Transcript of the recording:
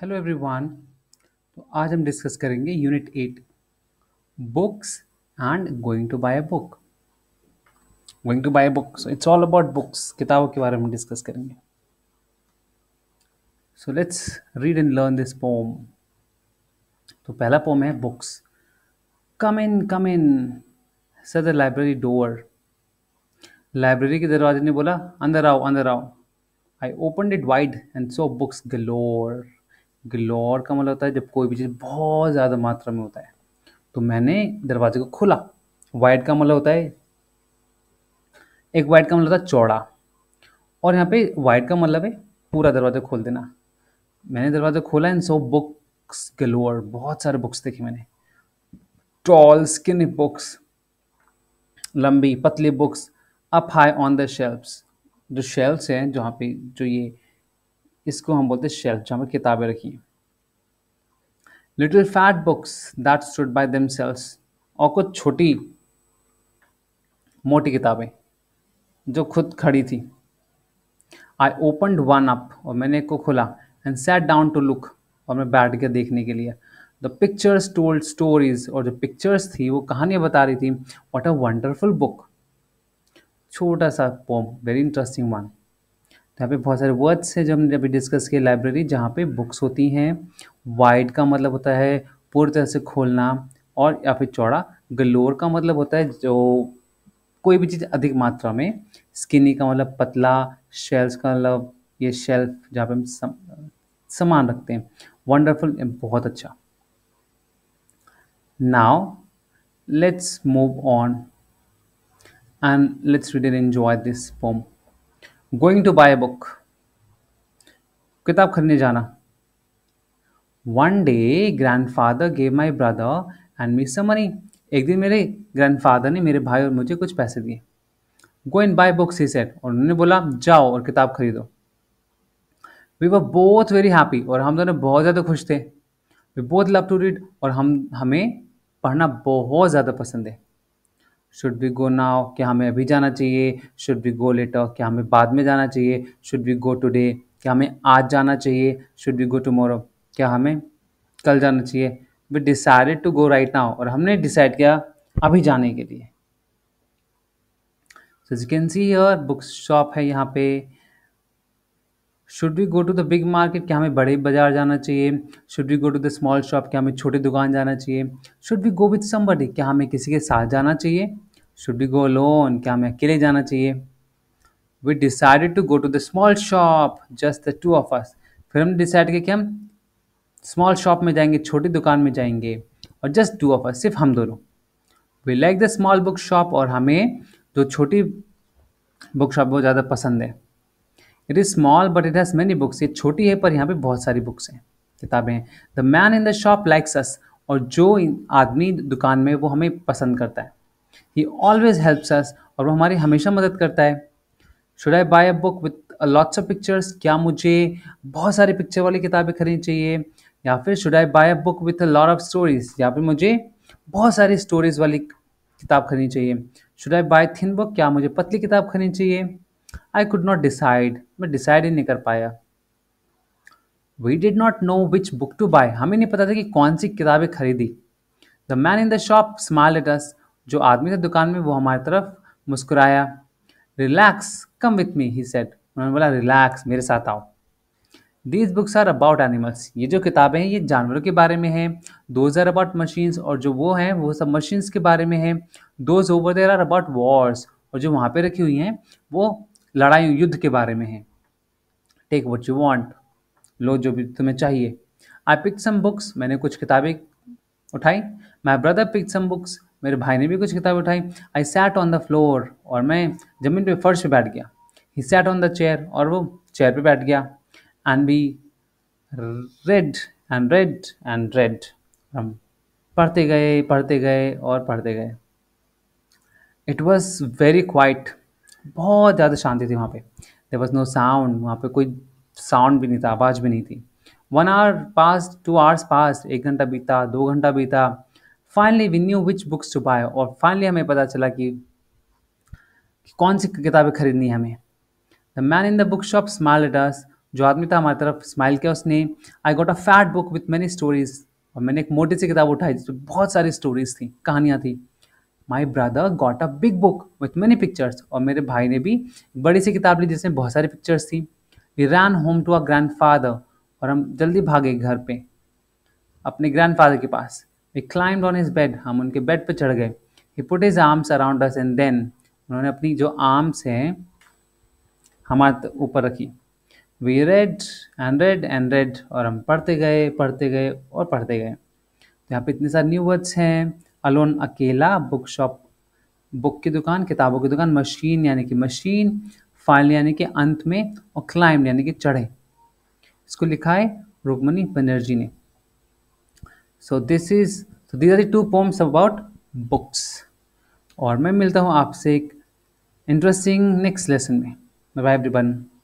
hello everyone तो आज हम डिस्कस करेंगे unit eight books and going to buy a book going to buy a book so it's all about books किताबों के बारे में डिस्कस करेंगे so let's read and learn this poem तो पहला पोम है books come in come in sir the library door library के दरवाजे ने बोला अंदर आओ अंदर आओ I open it wide and so books galore galore का मतलब होता है जब कोई भी चीज़ बहुत ज़्यादा मात्रा में होता है तो मैंने दरवाजे को खोला वाइट का मतलब होता है एक वाइट का मतलब होता है चौड़ा और यहाँ पे वाइट का मतलब है पूरा दरवाज़ा खोल देना मैंने दरवाज़ा खोला एंड सो बुक्स गलोर बहुत सारे बुक्स देखे मैंने टॉल स्किन बुक्स लंबी पतली books up high on the shelves जो शेल्फ्स हैं जहाँ पे जो ये इसको हम बोलते हैं शेल्फ जहाँ पर किताबें रखी little fat books that stood by themselves और कुछ छोटी मोटी किताबें जो खुद खड़ी थी आई ओपन वन अप और मैंने को खुला and sat down to look और मैं बैठ गया देखने के लिए द पिक्चर्स टोल्ड स्टोरीज और जो पिक्चर्स थी वो कहानियाँ बता रही थी वॉट अ वंडरफुल बुक छोटा सा पोम वेरी इंटरेस्टिंग वन तो यहाँ पे बहुत सारे वर्ड्स हैं जो हमने अभी डिस्कस किए लाइब्रेरी जहाँ पे बुक्स होती हैं वाइड का मतलब होता है पूरी तरह से खोलना और या फिर चौड़ा गलोर का मतलब होता है जो कोई भी चीज़ अधिक मात्रा में स्किनी का मतलब पतला शेल्स का मतलब ये शेल्फ जहाँ पे हम सामान रखते हैं वंडरफुल बहुत अच्छा now let's move on and let's read and enjoy this poem going to buy book किताब खरीदने जाना one day grandfather gave my brother and me some money एक दिन मेरे ग्रैंड फादर ने मेरे भाई और मुझे कुछ पैसे दिए go and buy books he said और उन्होंने बोला जाओ और किताब खरीदो we were both very happy और हम दोनों बहुत ज़्यादा खुश थे we both love to read और हम हमें पढ़ना बहुत ज़्यादा पसंद है शुड वी गो नाव क्या हमें अभी जाना चाहिए शुड वी गो लेटर क्या हमें बाद में जाना चाहिए शुड वी गो टुडे क्या हमें आज जाना चाहिए शुड वी गो मोरो क्या हमें कल जाना चाहिए we decided to go right now और हमने डिसाइड किया अभी जाने के लिए so you can see your book shop है यहाँ पे should we go to the big market क्या हमें बड़े बाजार जाना चाहिए should we go to the small shop क्या हमें छोटे दुकान जाना चाहिए should we go with somebody क्या हमें किसी के साथ जाना चाहिए शुड बी गो लोन क्या हमें अकेले जाना चाहिए we decided to go to the small shop just the two of us फिर हमने डिसाइड किया कि हम स्मॉल शॉप में जाएंगे छोटी दुकान में जाएंगे और जस्ट टू ऑफ अस सिर्फ हम दोनों we like the small book shop और हमें जो छोटी बुक शॉप बहुत ज़्यादा पसंद है it is small but it has many books ये छोटी है पर यहाँ पे बहुत सारी बुक्स हैं किताबें हैं the man in the shop likes us और जो आदमी दुकान में वो हमें पसंद करता है ही ऑलवेज हेल्प्स अस और वो हमारी हमेशा मदद करता है should I buy a book with lots of pictures क्या मुझे बहुत सारी पिक्चर वाली किताबें खरीदनी चाहिए या फिर should I buy a book with a lot of stories या फिर मुझे बहुत सारी स्टोरीज वाली किताब खरीदनी चाहिए should I buy thin book क्या मुझे पतली किताब खरीदनी चाहिए आई कुड नॉट डिसाइड मैं डिसाइड ही नहीं कर पाया we did not know which book to buy हमें नहीं पता था कि कौन सी किताबें खरीदी the man in the shop smile at us जो आदमी था दुकान में वो हमारी तरफ मुस्कुराया relax come with me he said उन्होंने बोला रिलैक्स मेरे साथ आओ these books are about animals ये जो किताबें हैं ये जानवरों के बारे में हैं दोज आर अबाउट मशीन्स और जो वो हैं वो सब मशीन्स के बारे में हैं those over there are about wars और जो वहाँ पर रखी हुई हैं वो लड़ाई युद्ध के बारे में हैं टेक वट यू वॉन्ट लो जो भी तुम्हें चाहिए आई पिक सम बुक्स मैंने कुछ किताबें उठाई my brother pick some books मेरे भाई ने भी कुछ किताबें उठाई I sat on the floor और मैं ज़मीन पे फर्श पे बैठ गया he sat on the chair और वो चेयर पे बैठ गया and we read and read and read हम पढ़ते गए पढ़ते गए और पढ़ते गए इट वॉज़ वेरी क्वाइट बहुत ज़्यादा शांति थी वहाँ पे देर वॉज नो साउंड वहाँ पे कोई साउंड भी नहीं था आवाज़ भी नहीं थी one hour pass two hours pass एक घंटा बीता दो घंटा बीता finally we knew which books to buy और फाइनली हमें पता चला कि, कि कौन सी किताबें खरीदनी हमें the man in the book shop smiled at us जो आदमी था हमारी तरफ स्माइल किया उसने I got a fat book with many stories और मैंने एक मोटी सी किताब उठाई जिसमें बहुत सारी स्टोरीज थी कहानियाँ थी my brother got a big book with many pictures और मेरे भाई ने भी बड़ी सी किताब ली जिसमें बहुत सारी पिक्चर्स थी we ran home to a grandfather और हम जल्दी भागे घर पे अपने ग्रैंड फादर के पास we climb on his bed हम उनके बेड पर चढ़ गए he put his arms around us and then उन्होंने अपनी जो आर्म्स हैं हमारे ऊपर रखी we read and read and read और हम पढ़ते गए पढ़ते गए और पढ़ते गए यहाँ पे इतने सारे न्यू वर्ड्स हैं अलोन अकेला बुक शॉप बुक की दुकान किताबों की दुकान मशीन यानी कि मशीन फाइल यानी कि अंत में और क्लाइम यानी कि चढ़े इसको लिखा है रुकमणि बनर्जी ने so this is so these are two poems about books और मैं मिलता हूँ आपसे एक इंटरेस्टिंग नेक्स्ट लेसन में बाय एवरीवन